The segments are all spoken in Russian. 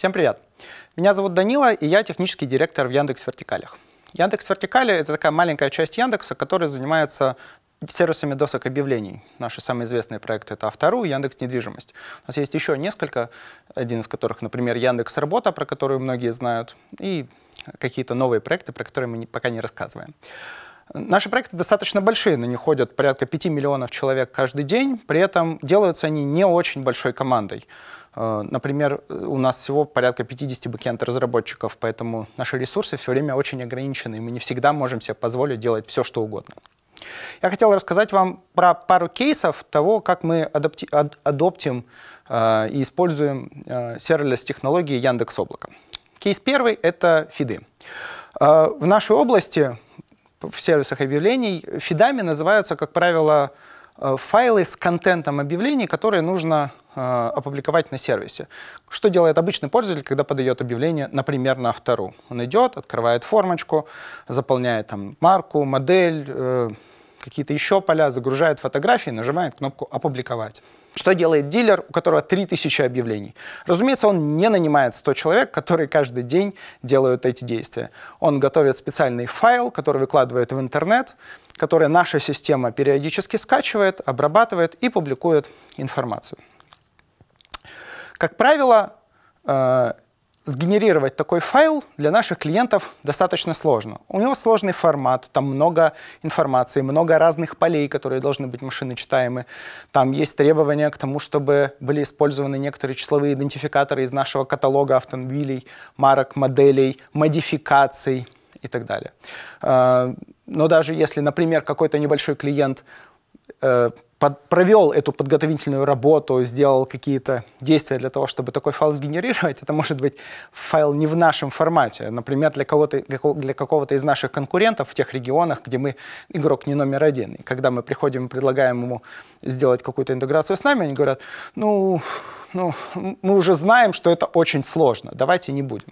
Всем привет! Меня зовут Данила, и я технический директор в Яндекс Вертикалях. Яндекс Вертикали — это такая маленькая часть Яндекса, которая занимается сервисами досок объявлений. Наши самые известные проекты — это Автору и Яндекс Недвижимость. У нас есть еще несколько, один из которых, например, Яндекс Работа, про которую многие знают, и какие-то новые проекты, про которые мы пока не рассказываем. Наши проекты достаточно большие, на них ходят порядка 5 миллионов человек каждый день, при этом делаются они не очень большой командой. Э, например, э, у нас всего порядка 50 бэкэнд-разработчиков, поэтому наши ресурсы все время очень ограничены, и мы не всегда можем себе позволить делать все, что угодно. Я хотел рассказать вам про пару кейсов того, как мы адопти ад адоптим э, и используем э, сервис-технологии Яндекс Облака. Кейс первый — это фиды. Э, в нашей области в сервисах объявлений фидами называются, как правило, Э, файлы с контентом объявлений, которые нужно э, опубликовать на сервисе. Что делает обычный пользователь, когда подает объявление, например, на автору? Он идет, открывает формочку, заполняет там марку, модель, э, какие-то еще поля, загружает фотографии, нажимает кнопку «Опубликовать». Что делает дилер, у которого 3000 объявлений? Разумеется, он не нанимает 100 человек, которые каждый день делают эти действия. Он готовит специальный файл, который выкладывает в интернет, которые наша система периодически скачивает, обрабатывает и публикует информацию. Как правило, э, сгенерировать такой файл для наших клиентов достаточно сложно. У него сложный формат, там много информации, много разных полей, которые должны быть машиночитаемы. Там есть требования к тому, чтобы были использованы некоторые числовые идентификаторы из нашего каталога автомобилей, марок, моделей, модификаций и так далее. Э, но даже если, например, какой-то небольшой клиент э, под, провел эту подготовительную работу, сделал какие-то действия для того, чтобы такой файл сгенерировать, это может быть файл не в нашем формате. Например, для, кого-то, для, для какого-то из наших конкурентов в тех регионах, где мы игрок не номер один. И когда мы приходим и предлагаем ему сделать какую-то интеграцию с нами, они говорят, ну, ну, мы уже знаем, что это очень сложно, давайте не будем.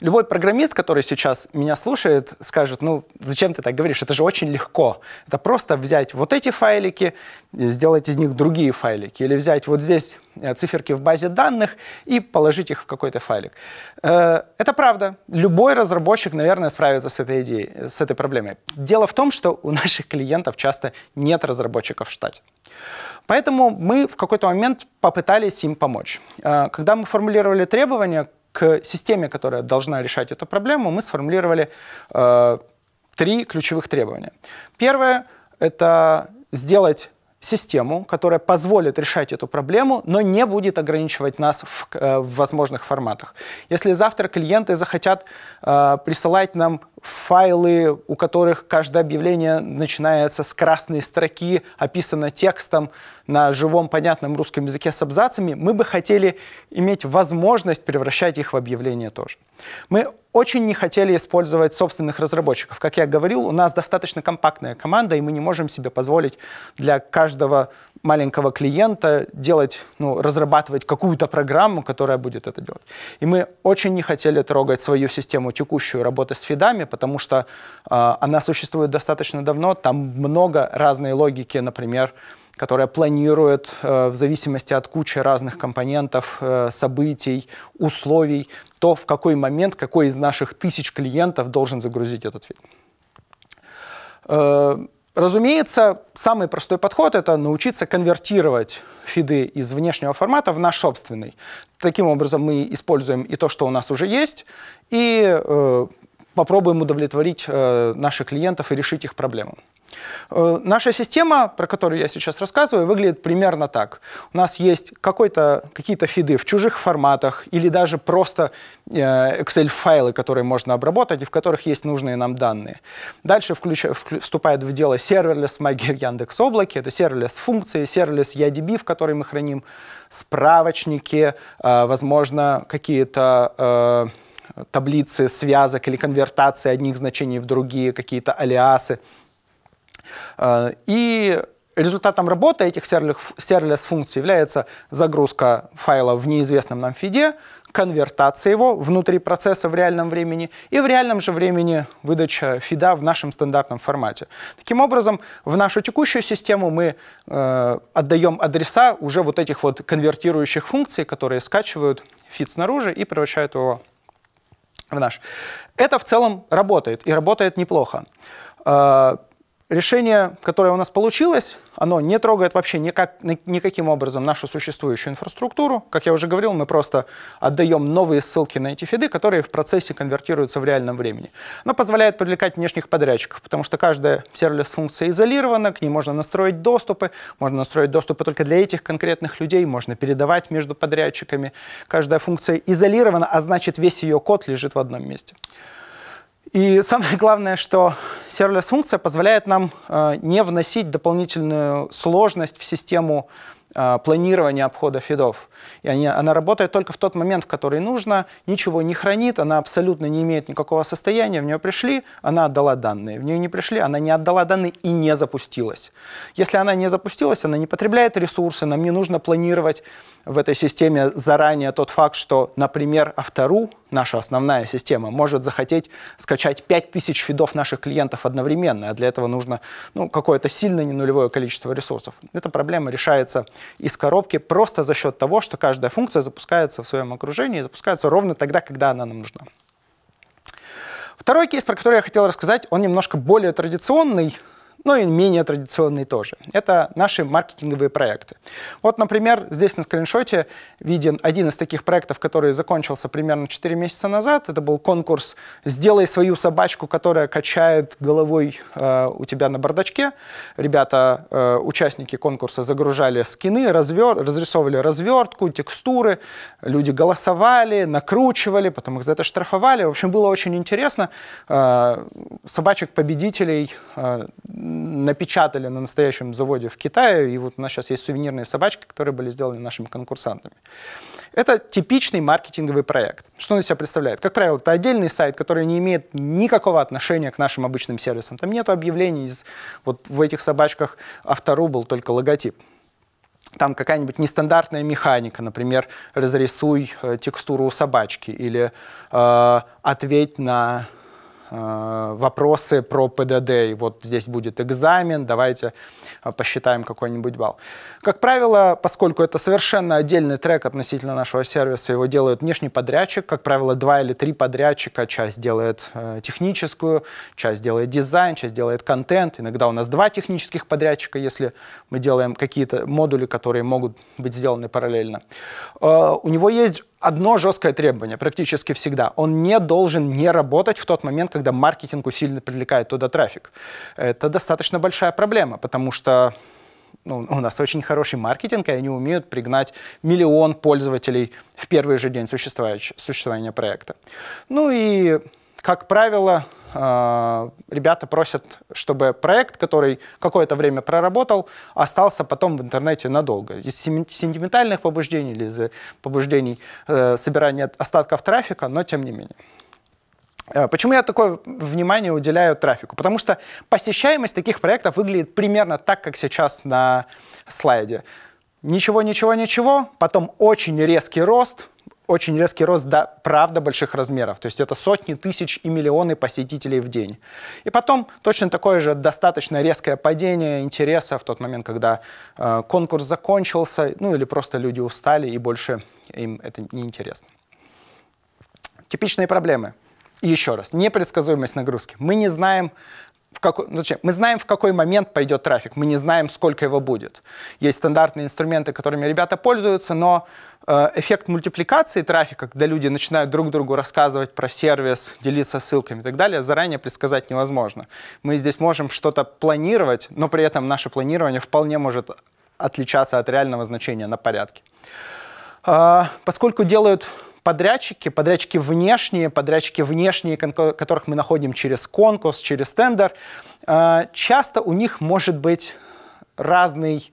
Любой программист, который сейчас меня слушает, скажет, ну, зачем ты так говоришь? Это же очень легко. Это просто взять вот эти файлики, э, сделать из них другие файлики, или взять вот здесь э, циферки в базе данных и положить их в какой-то файлик. Э, это правда. Любой разработчик, наверное, справится с этой идеей, с этой проблемой. Дело в том, что у наших клиентов часто нет разработчиков в штате. Поэтому мы в какой-то момент попытались им помочь. Когда мы формулировали требования к системе, которая должна решать эту проблему, мы сформулировали э, три ключевых требования. Первое — это сделать систему, которая позволит решать эту проблему, но не будет ограничивать нас в, э, в возможных форматах. Если завтра клиенты захотят э, присылать нам файлы, у которых каждое объявление начинается с красной строки, описано текстом на живом, понятном русском языке с абзацами, мы бы хотели иметь возможность превращать их в объявления тоже. Мы очень не хотели использовать собственных разработчиков. Как я говорил, у нас достаточно компактная команда, и мы не можем себе позволить для каждого маленького клиента делать, ну, разрабатывать какую-то программу, которая будет это делать. И мы очень не хотели трогать свою систему текущую работы с фидами, потому что э, она существует достаточно давно, там много разной логики, например, которая планирует э, в зависимости от кучи разных компонентов, э, событий, условий, то в какой момент какой из наших тысяч клиентов должен загрузить этот фильм. Э, разумеется, самый простой подход — это научиться конвертировать фиды из внешнего формата в наш собственный. Таким образом, мы используем и то, что у нас уже есть, и э, попробуем удовлетворить э, наших клиентов и решить их проблему. Э, наша система, про которую я сейчас рассказываю, выглядит примерно так. У нас есть какие-то фиды в чужих форматах или даже просто э, Excel-файлы, которые можно обработать и в которых есть нужные нам данные. Дальше включ... вступает в дело serverless магия в Яндекс.Облаке. Это serverless функции, serverless EADB, в которой мы храним справочники, э, возможно, какие-то таблицы связок или конвертации одних значений в другие, какие-то алиасы. А, и результатом работы этих serverless-функций является загрузка файла в неизвестном нам фиде, конвертация его внутри процесса в реальном времени и в реальном же времени выдача фида в нашем стандартном формате. Таким образом, в нашу текущую систему мы э, отдаем адреса уже вот этих вот конвертирующих функций, которые скачивают фид снаружи и превращают его в наш. Это в целом работает, и работает неплохо. А, решение, которое у нас получилось, оно не трогает вообще никак, никаким образом нашу существующую инфраструктуру. Как я уже говорил, мы просто отдаем новые ссылки на эти фиды, которые в процессе конвертируются в реальном времени. Оно позволяет привлекать внешних подрядчиков, потому что каждая сервис-функция изолирована, к ней можно настроить доступы, можно настроить доступы только для этих конкретных людей, можно передавать между подрядчиками. Каждая функция изолирована, а значит весь ее код лежит в одном месте. И самое главное, что serverless-функция позволяет нам э, не вносить дополнительную сложность в систему э, планирования обхода фидов. И они, она работает только в тот момент, в который нужно, ничего не хранит, она абсолютно не имеет никакого состояния, в нее пришли, она отдала данные, в нее не пришли, она не отдала данные и не запустилась. Если она не запустилась, она не потребляет ресурсы, нам не нужно планировать в этой системе заранее тот факт, что, например, автору, наша основная система, может захотеть скачать 5000 фидов наших клиентов одновременно, а для этого нужно ну, какое-то сильно не нулевое количество ресурсов. Эта проблема решается из коробки просто за счет того, что каждая функция запускается в своем окружении и запускается ровно тогда, когда она нам нужна. Второй кейс, про который я хотел рассказать, он немножко более традиционный, но и менее традиционные тоже. Это наши маркетинговые проекты. Вот, например, здесь на скриншоте виден один из таких проектов, который закончился примерно 4 месяца назад. Это был конкурс «Сделай свою собачку, которая качает головой э, у тебя на бардачке». Ребята, э, участники конкурса, загружали скины, развер... разрисовывали развертку, текстуры. Люди голосовали, накручивали, потом их за это штрафовали. В общем, было очень интересно. Э, собачек-победителей э, напечатали на настоящем заводе в Китае, и вот у нас сейчас есть сувенирные собачки, которые были сделаны нашими конкурсантами. Это типичный маркетинговый проект. Что он из себя представляет? Как правило, это отдельный сайт, который не имеет никакого отношения к нашим обычным сервисам. Там нет объявлений, из, вот в этих собачках автору был только логотип там какая-нибудь нестандартная механика, например, разрисуй э, текстуру собачки или э, ответь на Э, вопросы про ПДД, и вот здесь будет экзамен, давайте э, посчитаем какой-нибудь балл. Как правило, поскольку это совершенно отдельный трек относительно нашего сервиса, его делают внешний подрядчик, как правило, два или три подрядчика, часть делает э, техническую, часть делает дизайн, часть делает контент, иногда у нас два технических подрядчика, если мы делаем какие-то модули, которые могут быть сделаны параллельно. у него есть одно жесткое требование практически всегда. Он не должен не работать в тот момент, когда маркетингу сильно привлекает туда трафик. Это достаточно большая проблема, потому что ну, у нас очень хороший маркетинг, и они умеют пригнать миллион пользователей в первый же день существования проекта. Ну и, как правило, Э, ребята просят, чтобы проект, который какое-то время проработал, остался потом в интернете надолго. Из сентиментальных побуждений или из э, побуждений э, собирания остатков трафика, но тем не менее. Э, почему я такое внимание уделяю трафику? Потому что посещаемость таких проектов выглядит примерно так, как сейчас на слайде. Ничего, ничего, ничего, потом очень резкий рост, очень резкий рост до, правда, больших размеров. То есть это сотни тысяч и миллионы посетителей в день. И потом точно такое же достаточно резкое падение интереса в тот момент, когда э, конкурс закончился, ну или просто люди устали и больше им это неинтересно. Типичные проблемы. И еще раз, непредсказуемость нагрузки. Мы не знаем, в какой, ну, зачем? Мы знаем, в какой момент пойдет трафик, мы не знаем, сколько его будет. Есть стандартные инструменты, которыми ребята пользуются, но э, эффект мультипликации трафика, когда люди начинают друг другу рассказывать про сервис, делиться ссылками и так далее, заранее предсказать невозможно. Мы здесь можем что-то планировать, но при этом наше планирование вполне может отличаться от реального значения на порядке. Э, поскольку делают подрядчики, подрядчики внешние, подрядчики внешние, которых мы находим через конкурс, через тендер, э, часто у них может быть разный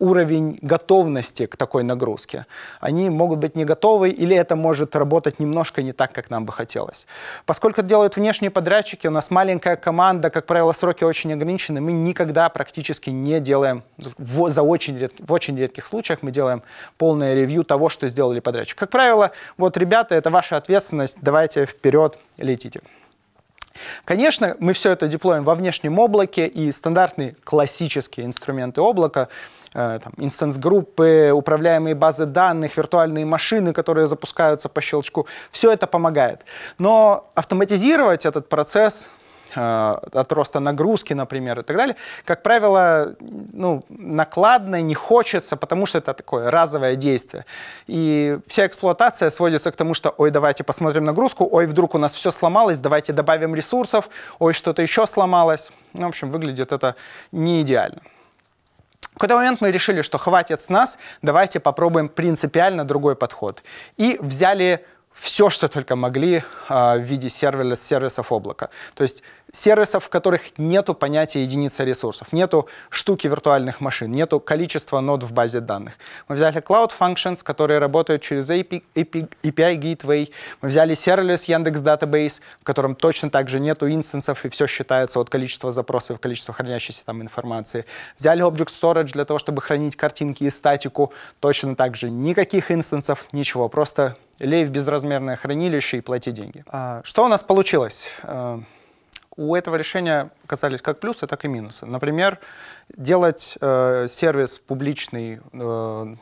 уровень готовности к такой нагрузке. Они могут быть не готовы, или это может работать немножко не так, как нам бы хотелось. Поскольку делают внешние подрядчики, у нас маленькая команда, как правило, сроки очень ограничены, мы никогда практически не делаем, в, за очень ред, в очень редких случаях мы делаем полное ревью того, что сделали подрядчик. Как правило, вот, ребята, это ваша ответственность, давайте вперед, летите. Конечно, мы все это деплоим во внешнем облаке, и стандартные классические инструменты облака э, инстанс-группы, управляемые базы данных, виртуальные машины, которые запускаются по щелчку. Все это помогает. Но автоматизировать этот процесс а, от роста нагрузки, например, и так далее, как правило, ну, накладно не хочется, потому что это такое разовое действие. И вся эксплуатация сводится к тому, что «Ой, давайте посмотрим нагрузку», «Ой, вдруг у нас все сломалось, давайте добавим ресурсов», «Ой, что-то еще сломалось». Ну, в общем, выглядит это не идеально. В какой-то момент мы решили, что хватит с нас, давайте попробуем принципиально другой подход. И взяли все, что только могли а, в виде сервис, сервисов облака. То есть сервисов, в которых нету понятия единицы ресурсов, нету штуки виртуальных машин, нету количества нод в базе данных. Мы взяли Cloud Functions, которые работают через API, API Gateway, мы взяли сервис Яндекс Database, в котором точно так же нету инстансов, и все считается от количества запросов, количества хранящейся там информации. Взяли Object Storage для того, чтобы хранить картинки и статику, точно так же никаких инстансов, ничего, просто лей в безразмерное хранилище и плати деньги. А что у нас получилось? Э, у этого решения оказались как плюсы, так и минусы. Например, делать э, сервис публичный э,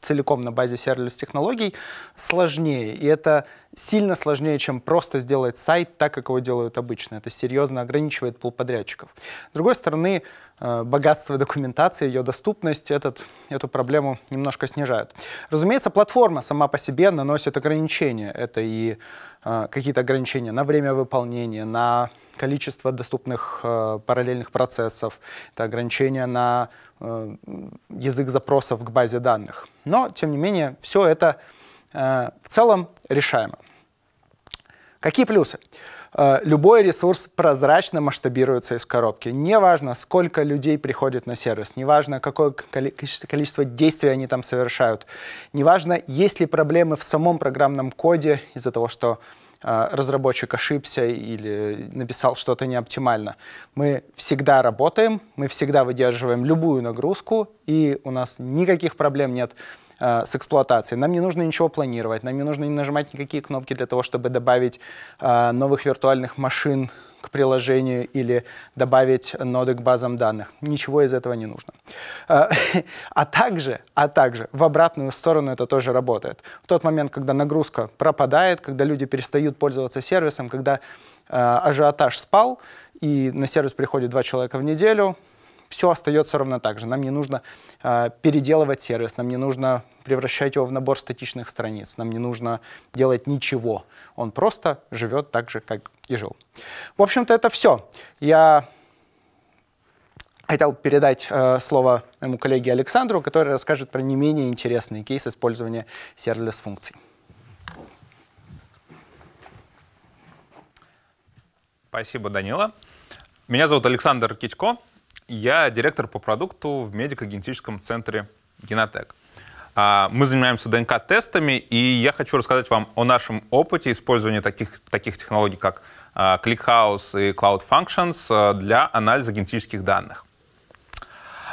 целиком на базе сервис-технологий, сложнее. И это сильно сложнее, чем просто сделать сайт так, как его делают обычно. Это серьезно ограничивает пул подрядчиков. С другой стороны, э, богатство документации, ее доступность этот, эту проблему немножко снижают. Разумеется, платформа сама по себе наносит ограничения. Это и э, какие-то ограничения на время выполнения, на количество доступных э, параллельных процессов, это ограничения на Э, язык запросов к базе данных. Но, тем не менее, все это э, в целом решаемо. Какие плюсы? Э, любой ресурс прозрачно масштабируется из коробки. Неважно, сколько людей приходит на сервис, неважно, какое количество действий они там совершают, неважно, есть ли проблемы в самом программном коде из-за того, что а, разработчик ошибся или написал что-то неоптимально. Мы всегда работаем, мы всегда выдерживаем любую нагрузку, и у нас никаких проблем нет а, с эксплуатацией. Нам не нужно ничего планировать, нам не нужно не нажимать никакие кнопки для того, чтобы добавить э, новых виртуальных машин к приложению или добавить ноды к базам данных. Ничего из этого не нужно. А, а также, а также в обратную сторону это тоже работает. В тот момент, когда нагрузка пропадает, когда люди перестают пользоваться сервисом, когда а, ажиотаж спал, и на сервис приходит два человека в неделю, все остается ровно так же. Нам не нужно э, переделывать сервис, нам не нужно превращать его в набор статичных страниц, нам не нужно делать ничего. Он просто живет так же, как и жил. В общем-то, это все. Я хотел передать э, слово моему коллеге Александру, который расскажет про не менее интересный кейс использования сервис-функций. Спасибо, Данила. Меня зовут Александр Китько. Я директор по продукту в медико-генетическом центре «Генотек». А, мы занимаемся ДНК-тестами, и я хочу рассказать вам о нашем опыте использования таких, таких технологий, как а, ClickHouse и Cloud Functions а, для анализа генетических данных.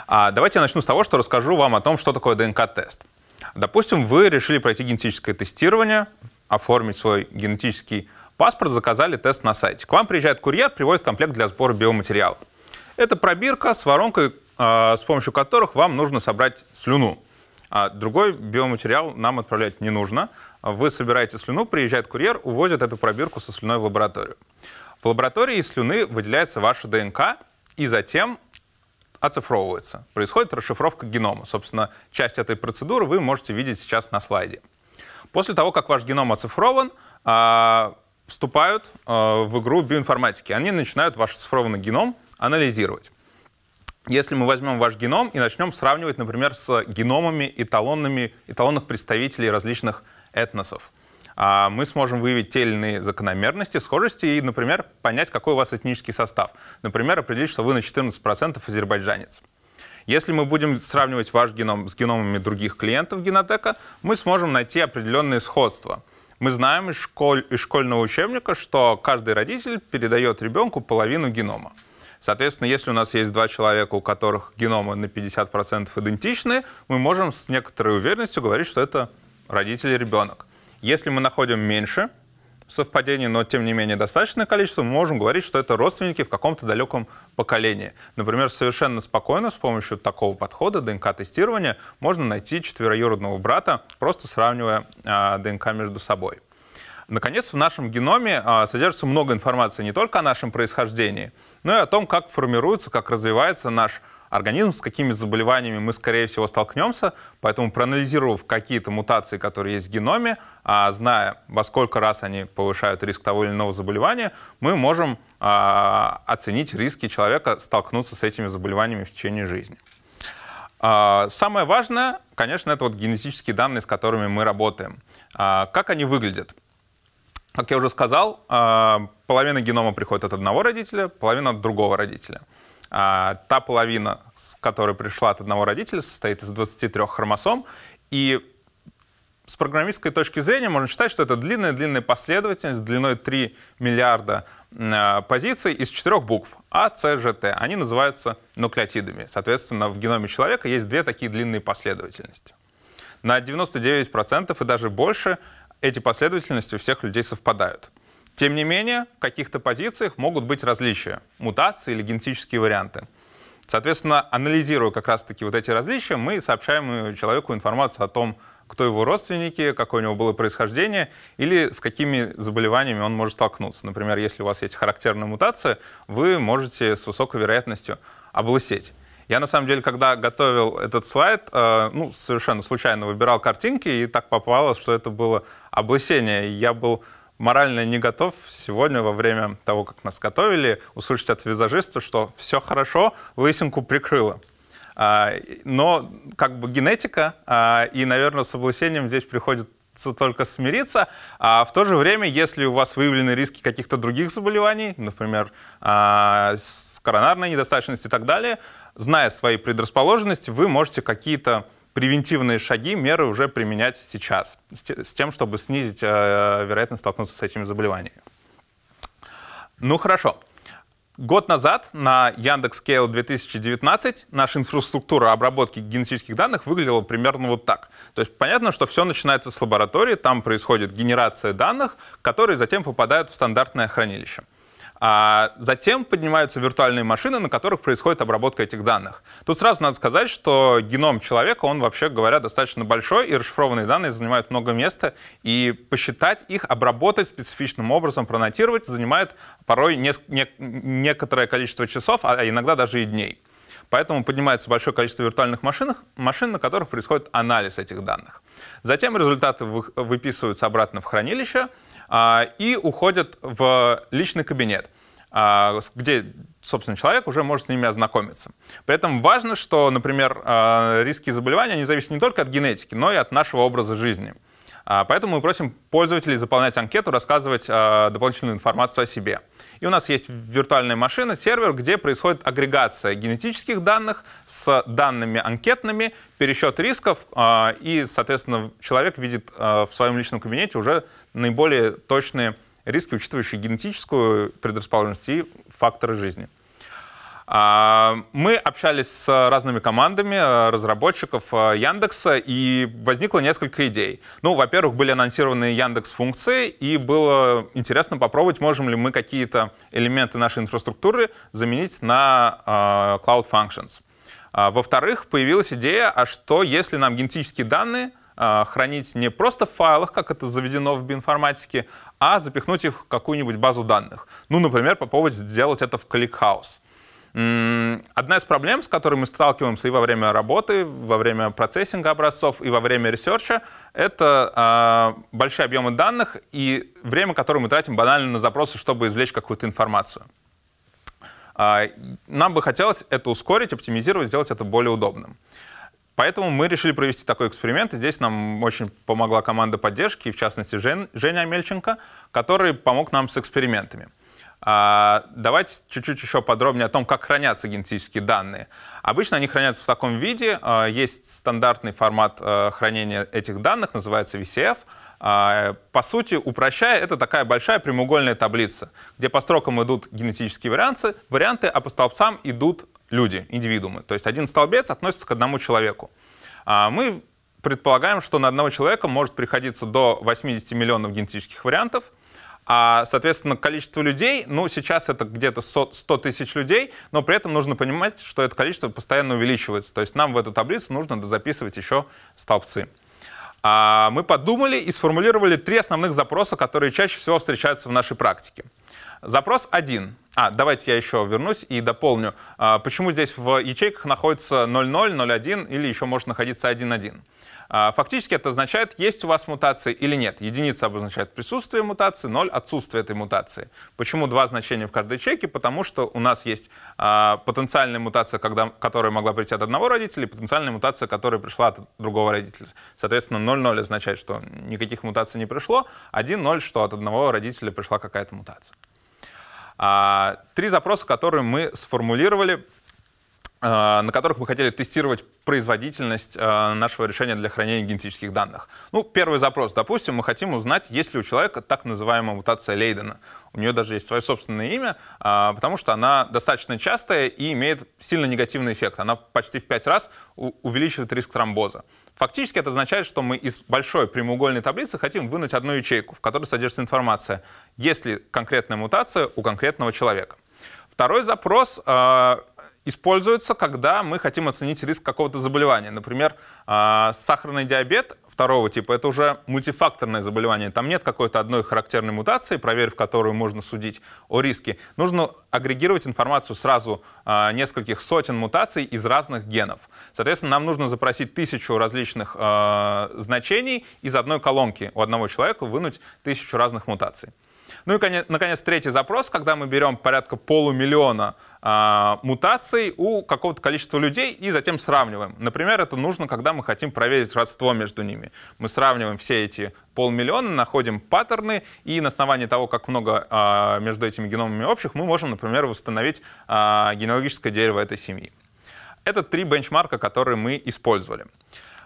Давайте я начну с того, что расскажу вам о том, что такое ДНК-тест. Допустим, вы решили пройти генетическое тестирование, оформить свой генетический паспорт, заказали тест на сайте. К вам приезжает курьер, привозит комплект для сбора биоматериала. Это пробирка с воронкой, а, с помощью которых вам нужно собрать слюну. А другой биоматериал нам отправлять не нужно. Вы собираете слюну, приезжает курьер, увозит эту пробирку со слюной в лабораторию. В лаборатории из слюны выделяется ваша ДНК, и затем оцифровывается. Происходит расшифровка генома. Собственно, часть этой процедуры вы можете видеть сейчас на слайде. После того, как ваш геном оцифрован, а, вступают в игру биоинформатики. Они начинают ваш оцифрованный геном анализировать. Если мы возьмем ваш геном и начнем сравнивать, например, с геномами эталонными, эталонных представителей различных этносов, а, мы сможем выявить те или иные закономерности, схожести и, например, понять, какой у вас этнический состав. Например, определить, что вы на 14% азербайджанец. Если мы будем сравнивать ваш геном с геномами других клиентов генотека, мы сможем найти определенные сходства. Мы знаем из, школь, из школьного учебника, что каждый родитель передает ребенку половину генома. Соответственно, если у нас есть два человека, у которых геномы на 50% идентичны, мы можем с некоторой уверенностью говорить, что это родители ребенок. Если мы находим меньше совпадений, но тем не менее достаточное количество, мы можем говорить, что это родственники в каком-то далеком поколении. Например, совершенно спокойно с помощью такого подхода ДНК-тестирования можно найти четвероюродного брата, просто сравнивая э, ДНК между собой. Наконец, в нашем геноме а, содержится много информации не только о нашем происхождении, но и о том, как формируется, как развивается наш организм, с какими заболеваниями мы, скорее всего, столкнемся. Поэтому, проанализировав какие-то мутации, которые есть в геноме, а, зная, во сколько раз они повышают риск того или иного заболевания, мы можем а, оценить риски человека столкнуться с этими заболеваниями в течение жизни. самое важное, конечно, это вот генетические данные, с которыми мы работаем. как они выглядят? Как я уже сказал, а, половина генома приходит от одного родителя, половина от другого родителя. А, та половина, с которой пришла от одного родителя, состоит из 23 хромосом, и с программистской точки зрения можно считать, что это длинная-длинная последовательность длиной 3 миллиарда а, позиций из четырех букв А, С, Ж, Т. Они называются нуклеотидами. Соответственно, в геноме человека есть две такие длинные последовательности. На 99% и даже больше эти последовательности у всех людей совпадают. Тем не менее, в каких-то позициях могут быть различия, мутации или генетические варианты. Соответственно, анализируя как раз-таки вот эти различия, мы сообщаем человеку информацию о том, кто его родственники, какое у него было происхождение или с какими заболеваниями он может столкнуться. Например, если у вас есть характерная мутация, вы можете с высокой вероятностью облысеть. Я, на самом деле, когда готовил этот слайд, э, ну, совершенно случайно выбирал картинки, и так попалось, что это было облысение. Я был морально не готов сегодня во время того, как нас готовили, услышать от визажиста, что все хорошо, лысинку прикрыло. А, но как бы генетика, а, и, наверное, с облысением здесь приходит только смириться. А в то же время, если у вас выявлены риски каких-то других заболеваний, например, а, с коронарной недостаточности и так далее, зная свои предрасположенности, вы можете какие-то превентивные шаги, меры уже применять сейчас, с тем, чтобы снизить э, вероятность столкнуться с этими заболеваниями. Ну хорошо. Год назад на Яндекс Scale 2019 наша инфраструктура обработки генетических данных выглядела примерно вот так. То есть понятно, что все начинается с лаборатории, там происходит генерация данных, которые затем попадают в стандартное хранилище. А затем поднимаются виртуальные машины, на которых происходит обработка этих данных. Тут сразу надо сказать, что геном человека, он, вообще говоря, достаточно большой, и расшифрованные данные занимают много места, и посчитать их, обработать специфичным образом, пронотировать занимает порой не, не, некоторое количество часов, а иногда даже и дней. Поэтому поднимается большое количество виртуальных машин, машин, на которых происходит анализ этих данных. Затем результаты выписываются обратно в хранилище — а, и уходят в личный кабинет, а, где, собственно, человек уже может с ними ознакомиться. При этом важно, что, например, а, риски заболевания, они зависят не только от генетики, но и от нашего образа жизни. А, поэтому мы просим пользователей заполнять анкету, рассказывать а, дополнительную информацию о себе. И у нас есть виртуальная машина, сервер, где происходит агрегация генетических данных с данными анкетными, пересчет рисков, а, и, соответственно, человек видит в своем личном кабинете уже наиболее точные риски, учитывающие генетическую предрасположенность и факторы жизни. А, мы общались с разными командами э, разработчиков э, Яндекса, и возникло несколько идей. Ну, во-первых, были анонсированы Яндекс-функции, и было интересно попробовать, можем ли мы какие-то элементы нашей инфраструктуры заменить на э, Cloud Functions. А, во-вторых, появилась идея, а что если нам генетические данные хранить не просто в файлах, как это заведено в биинформатике, а запихнуть их в какую-нибудь базу данных. Ну, например, попробовать сделать это в ClickHouse. Одна из проблем, с которой мы сталкиваемся и во время работы, во время процессинга образцов, и во время ресерча, это а, большие объемы данных и время, которое мы тратим банально на запросы, чтобы извлечь какую-то информацию. А, нам бы хотелось это ускорить, оптимизировать, сделать это более удобным. Поэтому мы решили провести такой эксперимент, и здесь нам очень помогла команда поддержки, в частности Жен, Женя Амельченко, который помог нам с экспериментами. А, давайте чуть-чуть еще подробнее о том, как хранятся генетические данные. Обычно они хранятся в таком виде. А, есть стандартный формат э, хранения этих данных, называется VCF. А, по сути, упрощая, это такая большая прямоугольная таблица, где по строкам идут генетические варианты, варианты а по столбцам идут люди, индивидуумы. То есть один столбец относится к одному человеку. А, мы предполагаем, что на одного человека может приходиться до 80 миллионов генетических вариантов — а, соответственно, количество людей, ну, сейчас это где-то 100 тысяч людей, но при этом нужно понимать, что это количество постоянно увеличивается. То есть нам в эту таблицу нужно записывать еще столбцы. А, мы подумали и сформулировали три основных запроса, которые чаще всего встречаются в нашей практике. Запрос один. А, давайте я еще вернусь и дополню, а, почему здесь в ячейках находится 00, 01 или еще может находиться 11. А, фактически это означает, есть у вас мутации или нет. Единица обозначает присутствие мутации, 0 — отсутствие этой мутации. Почему два значения в каждой ячейке? Потому что у нас есть а, потенциальная мутация, когда, которая могла прийти от одного родителя, и потенциальная мутация, которая пришла от другого родителя. Соответственно, 0,0 означает, что никаких мутаций не пришло, 1,0 — что от одного родителя пришла какая-то мутация. А, три запроса, которые мы сформулировали Э, на которых мы хотели тестировать производительность э, нашего решения для хранения генетических данных. Ну, первый запрос, допустим, мы хотим узнать, есть ли у человека так называемая мутация Лейдена. У нее даже есть свое собственное имя, э, потому что она достаточно частая и имеет сильно негативный эффект. Она почти в пять раз увеличивает риск тромбоза. Фактически это означает, что мы из большой прямоугольной таблицы хотим вынуть одну ячейку, в которой содержится информация, есть ли конкретная мутация у конкретного человека. Второй запрос используется, когда мы хотим оценить риск какого-то заболевания. Например, а, сахарный диабет второго типа, это уже мультифакторное заболевание. Там нет какой-то одной характерной мутации, проверив которую можно судить о риске. Нужно агрегировать информацию сразу а, нескольких сотен мутаций из разных генов. Соответственно, нам нужно запросить тысячу различных а, значений из одной колонки у одного человека, вынуть тысячу разных мутаций. Ну и, наконец, третий запрос, когда мы берем порядка полумиллиона э, мутаций у какого-то количества людей и затем сравниваем. Например, это нужно, когда мы хотим проверить родство между ними. Мы сравниваем все эти полмиллиона, находим паттерны, и на основании того, как много э, между этими геномами общих, мы можем, например, восстановить э, генеалогическое дерево этой семьи. Это три бенчмарка, которые мы использовали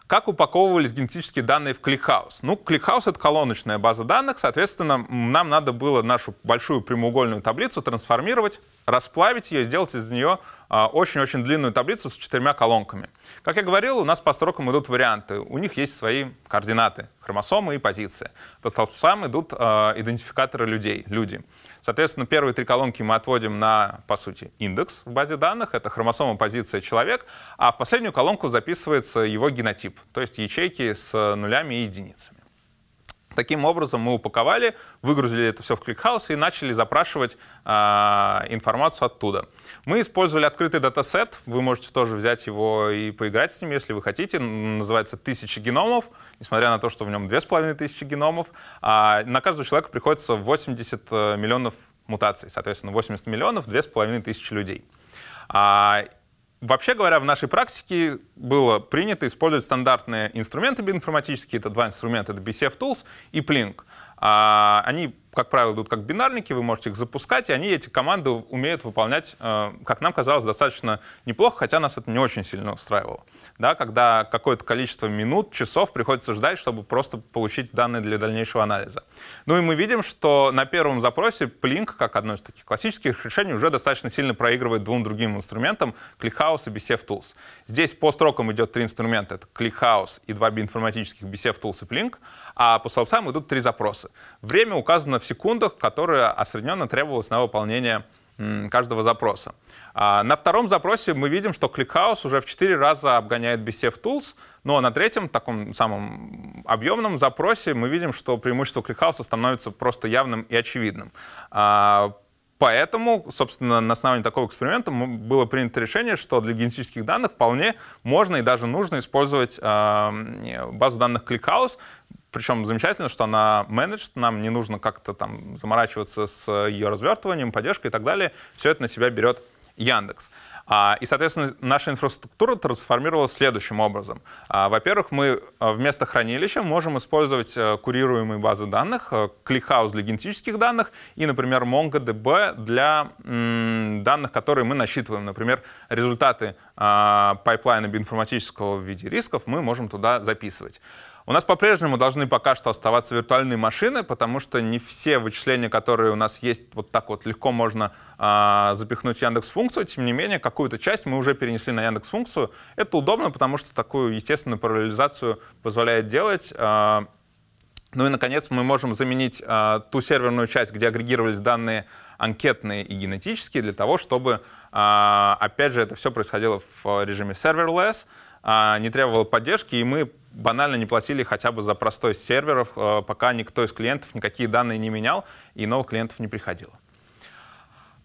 как упаковывались генетические данные в ClickHouse. Ну, ClickHouse — это колоночная база данных, соответственно, нам надо было нашу большую прямоугольную таблицу трансформировать, расплавить ее, сделать из нее а, очень-очень длинную таблицу с четырьмя колонками. Как я говорил, у нас по строкам идут варианты. У них есть свои координаты, хромосомы и позиция. По столбцам идут а, идентификаторы людей, люди. Соответственно, первые три колонки мы отводим на, по сути, индекс в базе данных. Это хромосома, позиция, человек. А в последнюю колонку записывается его генотип, то есть ячейки с нулями и единицами. Таким образом мы упаковали, выгрузили это все в ClickHouse и начали запрашивать э, информацию оттуда. Мы использовали открытый датасет, вы можете тоже взять его и поиграть с ним, если вы хотите. Называется «Тысячи геномов», несмотря на то, что в нем две с половиной тысячи геномов. А на каждого человека приходится 80 э, миллионов мутаций, соответственно, 80 миллионов, две с половиной тысячи людей. А, Вообще говоря, в нашей практике было принято использовать стандартные инструменты биоинформатические. Это два инструмента, это BCF Tools и Plink. А, они как правило, идут как бинарники, вы можете их запускать, и они эти команды умеют выполнять, э, как нам казалось, достаточно неплохо, хотя нас это не очень сильно устраивало. Да, когда какое-то количество минут, часов приходится ждать, чтобы просто получить данные для дальнейшего анализа. Ну и мы видим, что на первом запросе Plink, как одно из таких классических решений, уже достаточно сильно проигрывает двум другим инструментам, ClickHouse и BCF Tools. Здесь по строкам идет три инструмента, это ClickHouse и два биинформатических BCF Tools и Plink, а по столбцам идут три запроса. Время указано в секундах, которые осредненно требовалось на выполнение каждого запроса. А, на втором запросе мы видим, что ClickHouse уже в 4 раза обгоняет BCF Tools, но на третьем, таком самом объемном запросе мы видим, что преимущество ClickHouse становится просто явным и очевидным. А, поэтому, собственно, на основании такого эксперимента было принято решение, что для генетических данных вполне можно и даже нужно использовать а, базу данных ClickHouse, причем замечательно, что она менеджит, нам не нужно как-то там заморачиваться с ее развертыванием, поддержкой и так далее. Все это на себя берет Яндекс. А, и, соответственно, наша инфраструктура трансформировалась следующим образом. А, во-первых, мы а, вместо хранилища можем использовать э, курируемые базы данных, э, ClickHouse для генетических данных и, например, MongoDB для данных, которые мы насчитываем. Например, результаты пайплайна биоинформатического в виде рисков мы можем туда записывать. У нас по-прежнему должны пока что оставаться виртуальные машины, потому что не все вычисления, которые у нас есть, вот так вот легко можно э, запихнуть в Яндекс-функцию. Тем не менее, какую-то часть мы уже перенесли на Яндекс-функцию. Это удобно, потому что такую естественную параллелизацию позволяет делать. Э, ну и, наконец, мы можем заменить э, ту серверную часть, где агрегировались данные анкетные и генетические, для того, чтобы, э, опять же, это все происходило в режиме serverless, а, не требовала поддержки, и мы банально не платили хотя бы за простой серверов, э, пока никто из клиентов никакие данные не менял, и новых клиентов не приходило.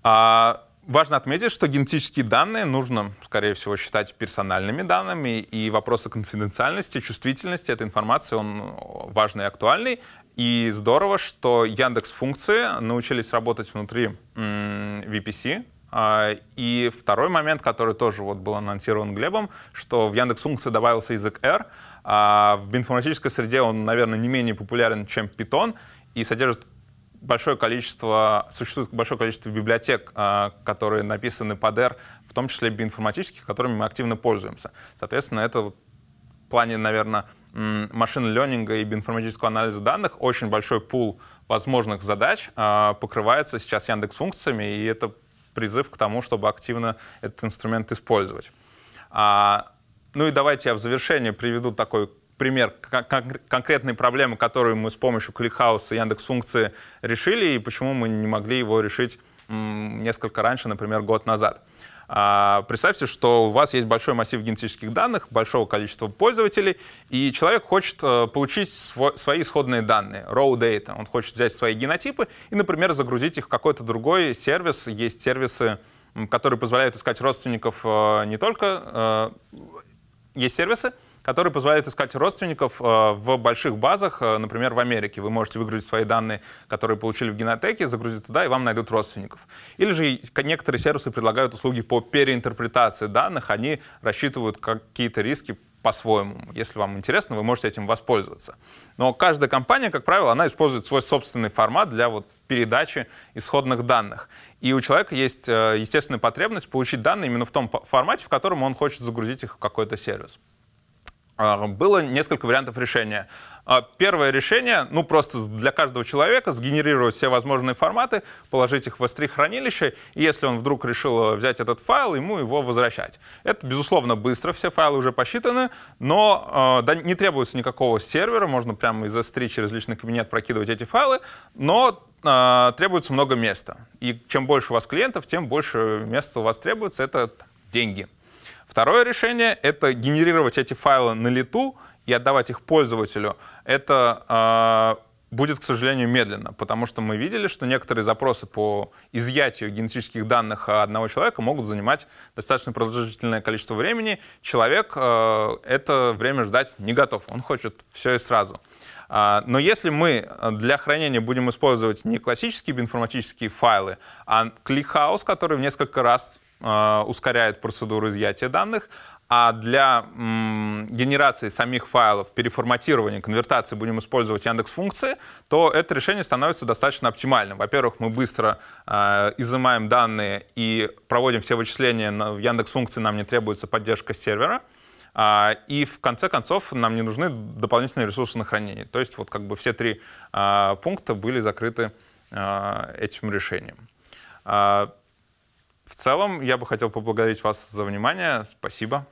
А, важно отметить, что генетические данные нужно, скорее всего, считать персональными данными, и вопросы конфиденциальности, чувствительности этой информации, он важный и актуальный. И здорово, что Яндекс функции научились работать внутри VPC, а, и второй момент, который тоже вот был анонсирован Глебом, что в Яндекс Функции добавился язык R. А в информатической среде он, наверное, не менее популярен, чем Python, и содержит большое количество, существует большое количество библиотек, а, которые написаны под R, в том числе биинформатических, которыми мы активно пользуемся. Соответственно, это вот в плане, наверное, машин ленинга и биинформатического анализа данных очень большой пул возможных задач покрывается сейчас Яндекс функциями, и это призыв к тому, чтобы активно этот инструмент использовать. А, ну и давайте я в завершение приведу такой пример кон- конкретной проблемы, которую мы с помощью кликхауса и яндекс функции решили, и почему мы не могли его решить несколько раньше, например, год назад. А, представьте, что у вас есть большой массив генетических данных, большого количества пользователей, и человек хочет э, получить свой, свои исходные данные, raw data. Он хочет взять свои генотипы и, например, загрузить их в какой-то другой сервис. Есть сервисы, которые позволяют искать родственников э, не только... Э, есть сервисы, который позволяет искать родственников э, в больших базах, э, например, в Америке. Вы можете выгрузить свои данные, которые получили в генотеке, загрузить туда, и вам найдут родственников. Или же некоторые сервисы предлагают услуги по переинтерпретации данных, они рассчитывают какие-то риски по-своему. Если вам интересно, вы можете этим воспользоваться. Но каждая компания, как правило, она использует свой собственный формат для вот передачи исходных данных. И у человека есть э, естественная потребность получить данные именно в том формате, в котором он хочет загрузить их в какой-то сервис. А, было несколько вариантов решения. А, первое решение, ну просто для каждого человека сгенерировать все возможные форматы, положить их в S3 хранилище, и если он вдруг решил э, взять этот файл, ему его возвращать. Это, безусловно, быстро, все файлы уже посчитаны, но э, да, не требуется никакого сервера, можно прямо из S3 через личный кабинет прокидывать эти файлы, но э, требуется много места. И чем больше у вас клиентов, тем больше места у вас требуется, это деньги. Второе решение — это генерировать эти файлы на лету и отдавать их пользователю. Это э, будет, к сожалению, медленно, потому что мы видели, что некоторые запросы по изъятию генетических данных одного человека могут занимать достаточно продолжительное количество времени. Человек э, это время ждать не готов, он хочет все и сразу. А, но если мы для хранения будем использовать не классические биинформатические файлы, а кликхаус, который в несколько раз Э, ускоряет процедуру изъятия данных, а для м, генерации самих файлов, переформатирования, конвертации будем использовать Яндекс функции, то это решение становится достаточно оптимальным. Во-первых, мы быстро э, изымаем данные и проводим все вычисления в Яндекс функции, нам не требуется поддержка сервера. Э, и в конце концов нам не нужны дополнительные ресурсы на хранение. То есть вот как бы все три э, пункта были закрыты э, этим решением. А, в целом я бы хотел поблагодарить вас за внимание. Спасибо.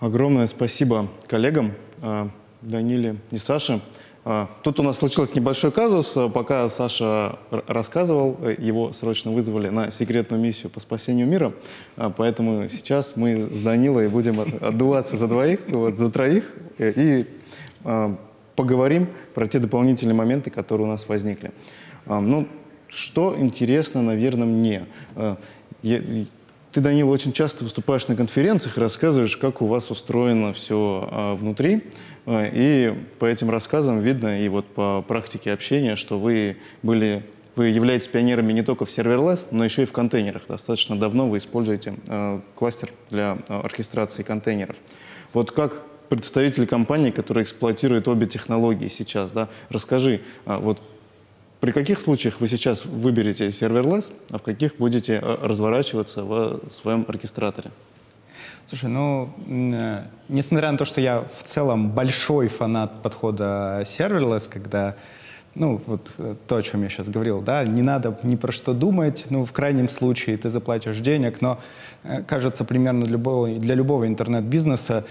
Огромное спасибо коллегам э, Даниле и Саше. А, тут у нас случился небольшой казус. А, пока Саша рассказывал, э, его срочно вызвали на секретную миссию по спасению мира. А, поэтому сейчас мы с Данилой будем отдуваться за двоих, вот, за троих. Э, и поговорим про те дополнительные моменты, которые у нас возникли. Ну, что интересно, наверное, мне? Ты, Данил, очень часто выступаешь на конференциях и рассказываешь, как у вас устроено все а, внутри. Э, и по этим рассказам видно, и вот по практике общения, что вы были вы являетесь пионерами не только в серверлес, но еще и в контейнерах. Достаточно давно вы используете э, кластер для э, оркестрации контейнеров. Вот как представитель компании, которая эксплуатирует обе технологии сейчас, да, расскажи, э, вот при каких случаях вы сейчас выберете серверлесс, а в каких будете э, разворачиваться в своем оркестраторе? Слушай, ну, э, несмотря на то, что я в целом большой фанат подхода серверлесс, когда, ну, вот э, то, о чем я сейчас говорил, да, не надо ни про что думать, ну, в крайнем случае ты заплатишь денег, но Э, кажется, примерно для любого, для любого интернет-бизнеса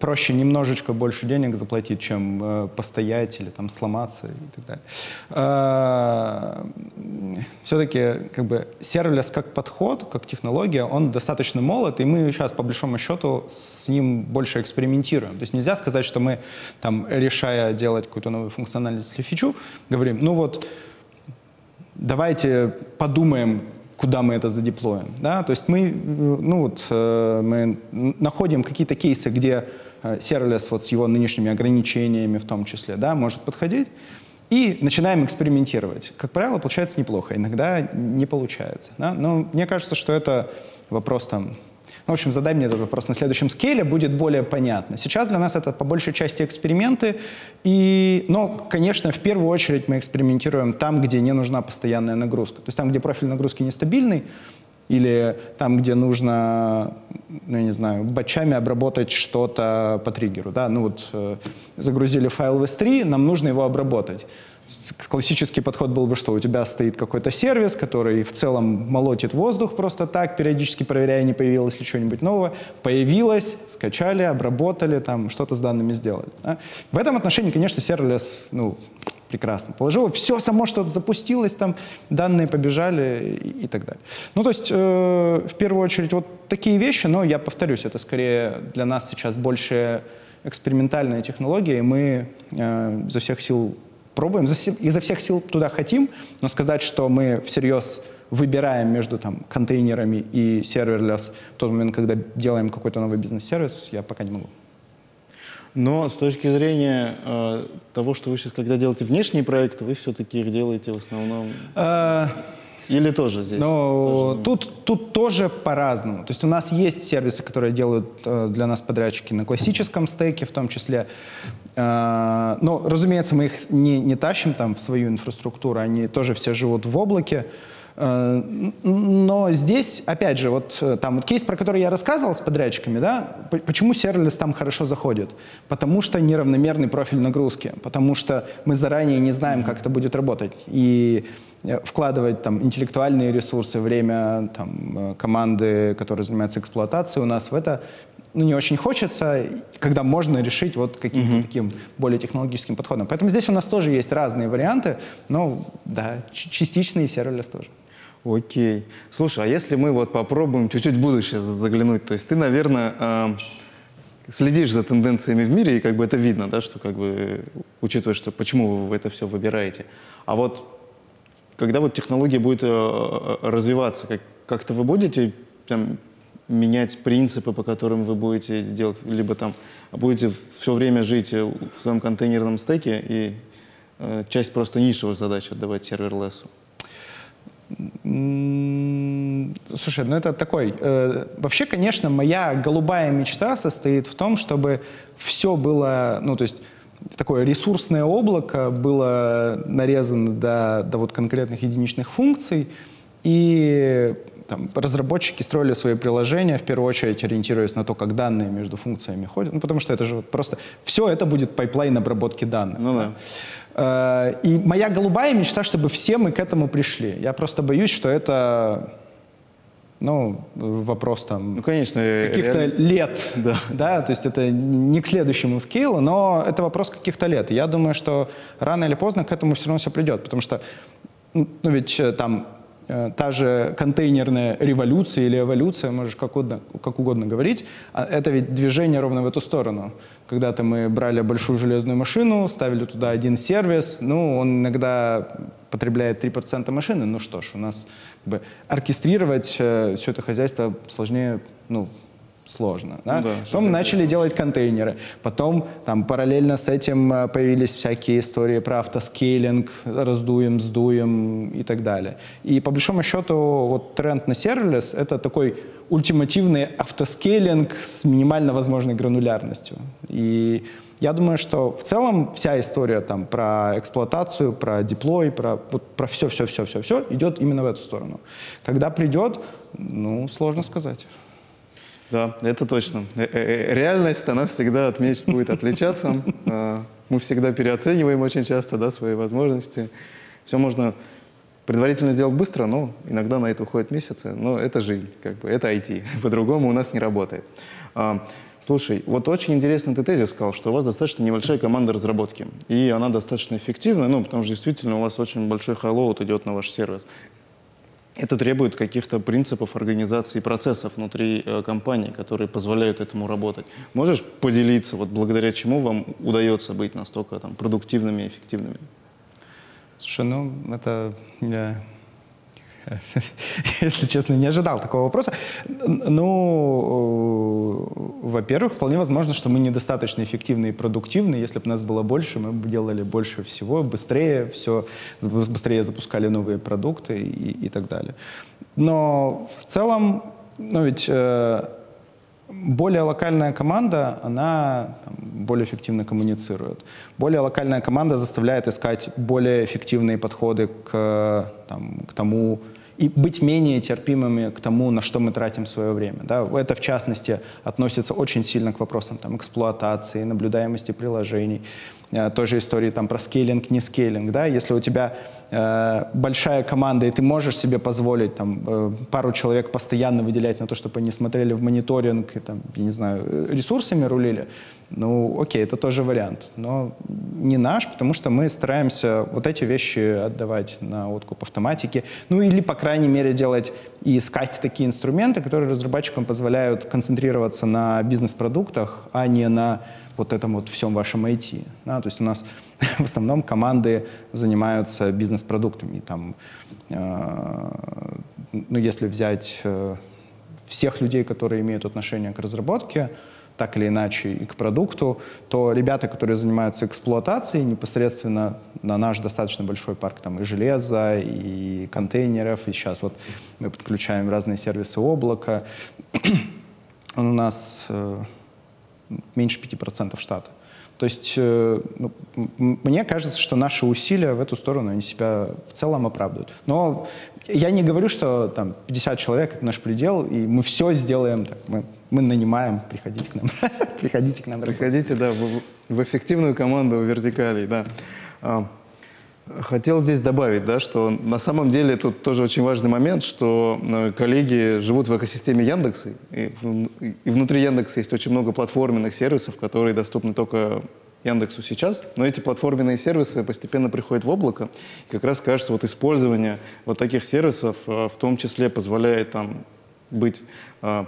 проще немножечко больше денег заплатить, чем э, постоять или там сломаться и так далее. Э, Все-таки как бы сервис как подход, как технология, он достаточно молод, и мы сейчас по большому счету с ним больше экспериментируем. То есть нельзя сказать, что мы там решая делать какую-то новую функциональность или фичу, говорим, ну вот давайте подумаем, куда мы это задеплоим. Да? То есть мы, ну вот, э, мы находим какие-то кейсы, где э, сервис вот с его нынешними ограничениями в том числе да, может подходить, и начинаем экспериментировать. Как правило, получается неплохо, иногда не получается. Да? Но мне кажется, что это вопрос там, ну, в общем, задай мне этот вопрос на следующем скейле, будет более понятно. Сейчас для нас это по большей части эксперименты, и, но, конечно, в первую очередь мы экспериментируем там, где не нужна постоянная нагрузка. То есть там, где профиль нагрузки нестабильный, или там, где нужно, ну, я не знаю, бачами обработать что-то по триггеру, да, ну вот э, загрузили файл в S3, нам нужно его обработать. Классический подход был бы, что у тебя стоит какой-то сервис, который в целом молотит воздух просто так, периодически проверяя, не появилось ли что-нибудь нового. Появилось, скачали, обработали, там что-то с данными сделали. Да? В этом отношении, конечно, сервис ну, прекрасно. Положила, все само что запустилось, там данные побежали и, и так далее. Ну, то есть, э, в первую очередь, вот такие вещи, но я повторюсь, это скорее для нас сейчас больше экспериментальная технология, и мы э, изо всех сил пробуем, изо всех сил туда хотим, но сказать, что мы всерьез выбираем между там, контейнерами и серверлес в тот момент, когда делаем какой-то новый бизнес-сервис, я пока не могу. Но с точки зрения э, того, что вы сейчас, когда делаете внешние проекты, вы все-таки их делаете в основном... Э, Или тоже здесь? Но тоже... Тут, тут тоже по-разному. То есть у нас есть сервисы, которые делают э, для нас подрядчики на классическом стеке, в том числе а, но, ну, разумеется, мы их не, не тащим там в свою инфраструктуру, они тоже все живут в облаке. А, но здесь, опять же, вот э, там вот кейс, про который я рассказывал с подрядчиками, да, почему сервис там хорошо заходит? Потому что неравномерный профиль нагрузки, потому что мы заранее не знаем, как это будет работать. И э, вкладывать там интеллектуальные ресурсы, время там, э, команды, которые занимаются эксплуатацией у нас в это ну, не очень хочется, когда можно решить вот каким-то mm-hmm. таким более технологическим подходом. Поэтому здесь у нас тоже есть разные варианты, но да, частичные все роли тоже. Окей. Слушай, а если мы вот попробуем чуть-чуть в будущее заглянуть, то есть ты, наверное, э, следишь за тенденциями в мире, и как бы это видно, да, что как бы, учитывая, что почему вы это все выбираете. А вот когда вот технология будет э, э развиваться, как, как-то вы будете там, менять принципы, по которым вы будете делать, либо там будете все время жить э, в своем контейнерном стеке и э, часть просто нишевых задач отдавать серверлессу? Слушай, ну это такой... Э, вообще, конечно, моя голубая мечта состоит в том, чтобы все было, ну то есть такое ресурсное облако было нарезано до, до вот конкретных единичных функций, и там, разработчики строили свои приложения, в первую очередь ориентируясь на то, как данные между функциями ходят, ну, потому что это же вот просто все это будет пайплайн обработки данных. Ну да. да. Э, и моя голубая мечта, чтобы все мы к этому пришли. Я просто боюсь, что это ну, вопрос там... Ну, конечно, э, Каких-то лет, да. да, то есть это не к следующему скейлу, но это вопрос каких-то лет. я думаю, что рано или поздно к этому все равно все придет, потому что, ну, ну ведь э, там Э, та же контейнерная революция или эволюция, можешь как угодно, как угодно говорить, а это ведь движение ровно в эту сторону. Когда-то мы брали большую железную машину, ставили туда один сервис, ну, он иногда потребляет 3% машины, ну что ж, у нас как бы, оркестрировать э, все это хозяйство сложнее, ну, сложно. Да? Ну да, потом начали делать контейнеры. Потом там параллельно с этим э, появились всякие истории про автоскейлинг, раздуем, сдуем и так далее. И по большому счету вот тренд на сервис — это такой ультимативный автоскейлинг с минимально возможной гранулярностью. И я думаю, что в целом вся история там про эксплуатацию, про деплой, про вот, про все, все, все, все, все идет именно в эту сторону. Когда придет, ну сложно сказать. Да, это точно. Э, э, э, реальность, она всегда от мечт будет отличаться. А, мы всегда переоцениваем очень часто да, свои возможности. Все можно предварительно сделать быстро, но иногда на это уходят месяцы. Но это жизнь, как бы, это IT. По-другому у нас не работает. А, слушай, вот очень интересный ты тезис сказал, что у вас достаточно небольшая команда разработки. И она достаточно эффективна, ну, потому что действительно у вас очень большой хайлоуд идет на ваш сервис. Это требует каких-то принципов организации процессов внутри э, компании, которые позволяют этому работать. Можешь поделиться, вот благодаря чему вам удается быть настолько там, продуктивными и эффективными? Слушай, ну это... Yeah. если честно, не ожидал такого вопроса. Ну, во-первых, вполне возможно, что мы недостаточно эффективны и продуктивны. Если бы нас было больше, мы бы делали больше всего, быстрее все, быстрее запускали новые продукты и, и так далее. Но в целом, ну ведь э, более локальная команда, она там, более эффективно коммуницирует. Более локальная команда заставляет искать более эффективные подходы к, там, к тому, и быть менее терпимыми к тому, на что мы тратим свое время. Да? Это, в частности, относится очень сильно к вопросам там, эксплуатации, наблюдаемости приложений, Э, той же истории там про скейлинг, не скейлинг, да, если у тебя э, большая команда, и ты можешь себе позволить там э, пару человек постоянно выделять на то, чтобы они смотрели в мониторинг и там, я не знаю, э, ресурсами рулили, ну, окей, это тоже вариант, но не наш, потому что мы стараемся вот эти вещи отдавать на откуп автоматики, ну или, по крайней мере, делать и искать такие инструменты, которые разработчикам позволяют концентрироваться на бизнес-продуктах, а не на вот этом вот всем вашем IT. Да? То есть у нас в основном команды занимаются бизнес-продуктами. Там, э, ну, если взять э, всех людей, которые имеют отношение к разработке, так или иначе и к продукту, то ребята, которые занимаются эксплуатацией непосредственно на наш достаточно большой парк там и железа, и контейнеров, и сейчас вот мы подключаем разные сервисы облака, он у нас э, меньше 5% штата. То есть э, ну, мне кажется, что наши усилия в эту сторону, они себя в целом оправдывают. Но я не говорю, что там 50 человек — это наш предел, и мы все сделаем так. Мы, мы нанимаем, приходите к нам. приходите к нам. Приходите, да, в, в эффективную команду вертикалей, да. А, Хотел здесь добавить, да, что на самом деле тут тоже очень важный момент, что э, коллеги живут в экосистеме Яндекса, и, и внутри Яндекса есть очень много платформенных сервисов, которые доступны только Яндексу сейчас, но эти платформенные сервисы постепенно приходят в облако. И как раз, кажется, вот использование вот таких сервисов э, в том числе позволяет там быть э,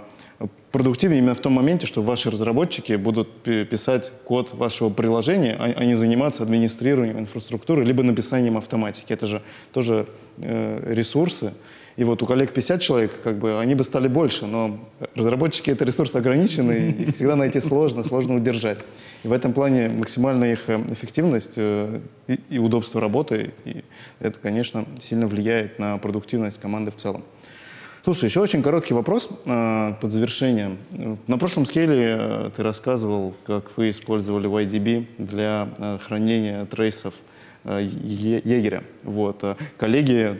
продуктивнее именно в том моменте, что ваши разработчики будут писать код вашего приложения, а, а, не заниматься администрированием инфраструктуры, либо написанием автоматики. Это же тоже э, ресурсы. И вот у коллег 50 человек, как бы, они бы стали больше, но разработчики — это ресурс ограниченный, их всегда найти сложно, сложно удержать. И в этом плане максимальная их э, эффективность э, и, и удобство работы, и это, конечно, сильно влияет на продуктивность команды в целом. Слушай, еще очень короткий вопрос э, под завершение. На прошлом скейле э, ты рассказывал, как вы использовали YDB для э, хранения трейсов э, егеря. Вот. Э, коллеги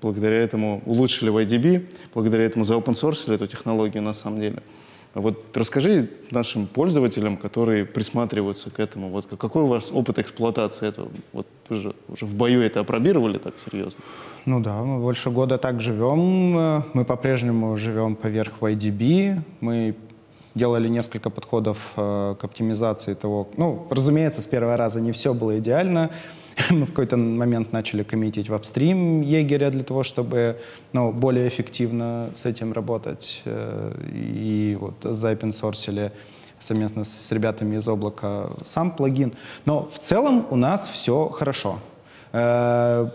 благодаря этому улучшили YDB, благодаря этому заопенсорсили эту технологию на самом деле. Вот расскажи нашим пользователям, которые присматриваются к этому, вот какой у вас опыт эксплуатации этого? Вот вы же уже в бою это опробировали так серьезно? Ну да, мы больше года так живем. Мы по-прежнему живем поверх YDB. Мы делали несколько подходов э, к оптимизации того. Ну, разумеется, с первого раза не все было идеально. Мы в какой-то момент начали коммитить в апстрим егеря для того, чтобы ну, более эффективно с этим работать. Э, и вот заэпенсорсили совместно с ребятами из облака сам плагин. Но в целом у нас все хорошо. Э,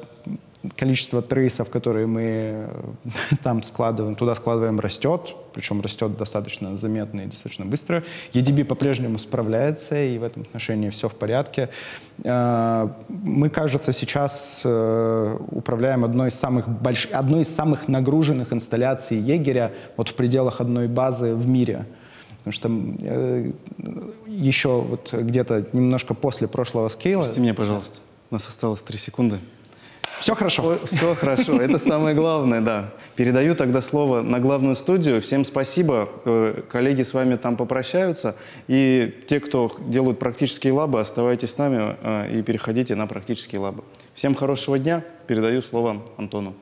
количество трейсов, которые мы э, там складываем, туда складываем, растет, причем растет достаточно заметно и достаточно быстро. EDB по-прежнему справляется, и в этом отношении все в порядке. Э, мы, кажется, сейчас э, управляем одной из самых, больш... одной из самых нагруженных инсталляций егеря вот в пределах одной базы в мире. Потому что еще вот где-то немножко после прошлого скейла... Прости меня, пожалуйста. У нас осталось три секунды. Все хорошо. Все хорошо. Это самое главное, да. Передаю тогда слово на главную студию. Всем спасибо. Э, коллеги с вами там попрощаются. И те, кто делают практические лабы, оставайтесь с нами э, и переходите на практические лабы. Всем хорошего дня. Передаю слово Антону.